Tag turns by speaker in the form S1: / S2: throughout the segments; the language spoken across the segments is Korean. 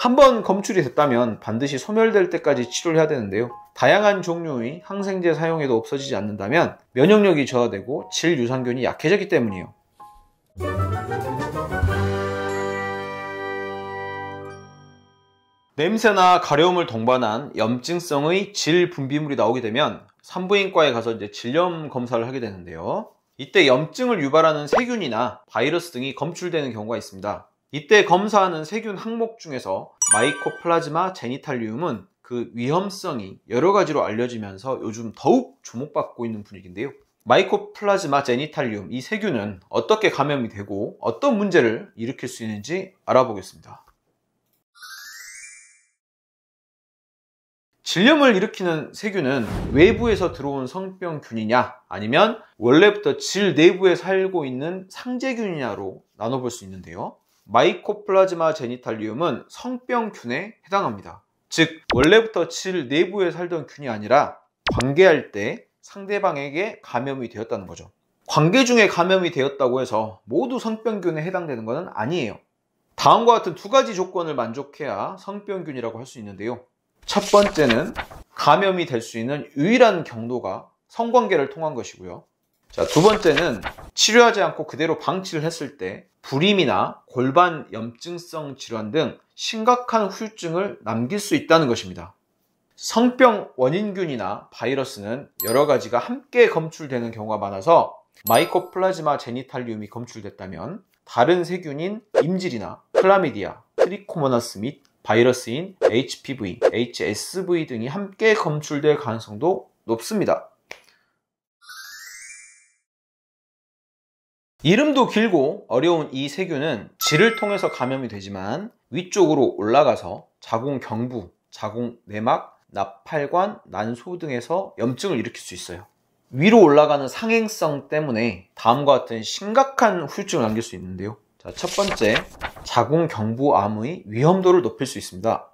S1: 한 번 검출이 됐다면 반드시 소멸될 때까지 치료를 해야 되는데요. 다양한 종류의 항생제 사용에도 없어지지 않는다면 면역력이 저하되고 질유산균이 약해졌기 때문이에요. 냄새나 가려움을 동반한 염증성의 질 분비물이 나오게 되면 산부인과에 가서 이제 질염 검사를 하게 되는데요. 이때 염증을 유발하는 세균이나 바이러스 등이 검출되는 경우가 있습니다. 이때 검사하는 세균 항목 중에서 마이코플라즈마 제니탈리움은 그 위험성이 여러 가지로 알려지면서 요즘 더욱 주목받고 있는 분위기인데요. 마이코플라즈마 제니탈리움 이 세균은 어떻게 감염이 되고 어떤 문제를 일으킬 수 있는지 알아보겠습니다. 질염을 일으키는 세균은 외부에서 들어온 성병균이냐 아니면 원래부터 질 내부에 살고 있는 상재균이냐로 나눠볼 수 있는데요. 마이코플라즈마 제니탈리움은 성병균에 해당합니다. 즉 원래부터 질 내부에 살던 균이 아니라 관계할 때 상대방에게 감염이 되었다는 거죠. 관계 중에 감염이 되었다고 해서 모두 성병균에 해당되는 것은 아니에요. 다음과 같은 두 가지 조건을 만족해야 성병균이라고 할 수 있는데요. 첫 번째는 감염이 될 수 있는 유일한 경로가 성관계를 통한 것이고요. 자, 두 번째는 치료하지 않고 그대로 방치를 했을 때 불임이나 골반 염증성 질환 등 심각한 후유증을 남길 수 있다는 것입니다. 성병 원인균이나 바이러스는 여러 가지가 함께 검출되는 경우가 많아서 마이코플라즈마 제니탈륨이 검출됐다면 다른 세균인 임질이나 클라미디아, 트리코모나스 및 바이러스인 HPV, HSV 등이 함께 검출될 가능성도 높습니다. 이름도 길고 어려운 이 세균은 질을 통해서 감염이 되지만 위쪽으로 올라가서 자궁 경부, 자궁 내막, 나팔관, 난소 등에서 염증을 일으킬 수 있어요. 위로 올라가는 상행성 때문에 다음과 같은 심각한 후유증을 남길 수 있는데요. 자, 첫 번째, 자궁 경부암의 위험도를 높일 수 있습니다.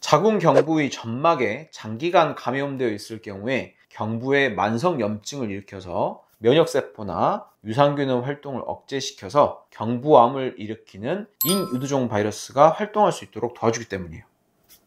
S1: 자궁 경부의 점막에 장기간 감염되어 있을 경우에 경부에 만성 염증을 일으켜서 면역세포나 유산균의 활동을 억제시켜서 경부암을 일으키는 인유두종 바이러스가 활동할 수 있도록 도와주기 때문이에요.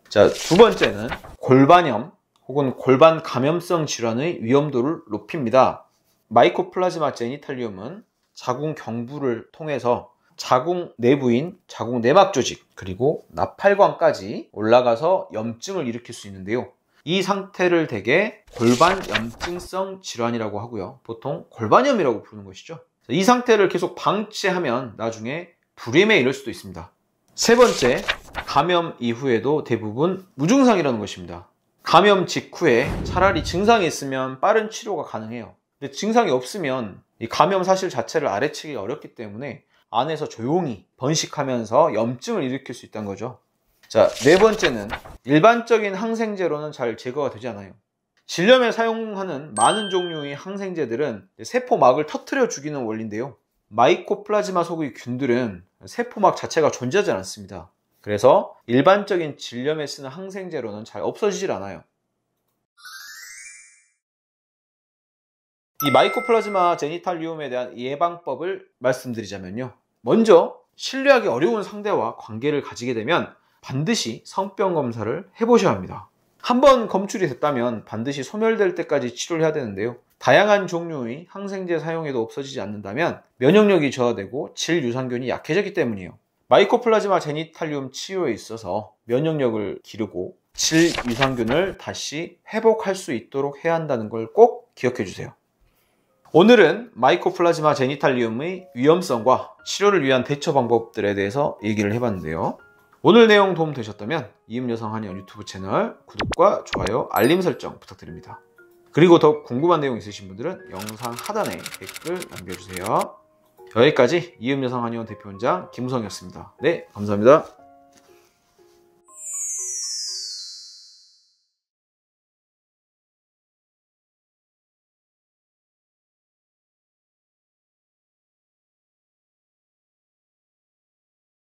S1: 자, 두 번째는 골반염 혹은 골반 감염성 질환의 위험도를 높입니다. 마이코플라즈마 제니탈리움은 자궁 경부를 통해서 자궁 내부인 자궁 내막 조직 그리고 나팔관까지 올라가서 염증을 일으킬 수 있는데요. 이 상태를 대개 골반 염증성 질환이라고 하고요. 보통 골반염이라고 부르는 것이죠. 이 상태를 계속 방치하면 나중에 불임에 이를 수도 있습니다. 세 번째, 감염 이후에도 대부분 무증상이라는 것입니다. 감염 직후에 차라리 증상이 있으면 빠른 치료가 가능해요. 근데 증상이 없으면 이 감염 사실 자체를 아래치기 어렵기 때문에 안에서 조용히 번식하면서 염증을 일으킬 수 있다는 거죠. 자, 네 번째는 일반적인 항생제로는 잘 제거가 되지 않아요. 질염에 사용하는 많은 종류의 항생제들은 세포막을 터트려 죽이는 원리인데요. 마이코플라즈마 속의 균들은 세포막 자체가 존재하지 않습니다. 그래서 일반적인 질염에 쓰는 항생제로는 잘 없어지질 않아요. 이 마이코플라즈마 제니탈리움에 대한 예방법을 말씀드리자면요. 먼저 신뢰하기 어려운 상대와 관계를 가지게 되면 반드시 성병 검사를 해보셔야 합니다. 한번 검출이 됐다면 반드시 소멸될 때까지 치료를 해야 되는데요. 다양한 종류의 항생제 사용에도 없어지지 않는다면 면역력이 저하되고 질유산균이 약해졌기 때문이에요. 마이코플라즈마 제니탈륨 치료에 있어서 면역력을 기르고 질유산균을 다시 회복할 수 있도록 해야 한다는 걸 꼭 기억해 주세요. 오늘은 마이코플라즈마 제니탈륨의 위험성과 치료를 위한 대처 방법들에 대해서 얘기를 해봤는데요. 오늘 내용 도움 되셨다면 이음여성 한의원 유튜브 채널 구독과 좋아요, 알림 설정 부탁드립니다. 그리고 더 궁금한 내용 있으신 분들은 영상 하단에 댓글 남겨주세요. 여기까지 이음여성 한의원 대표원장 김우성이었습니다. 네, 감사합니다.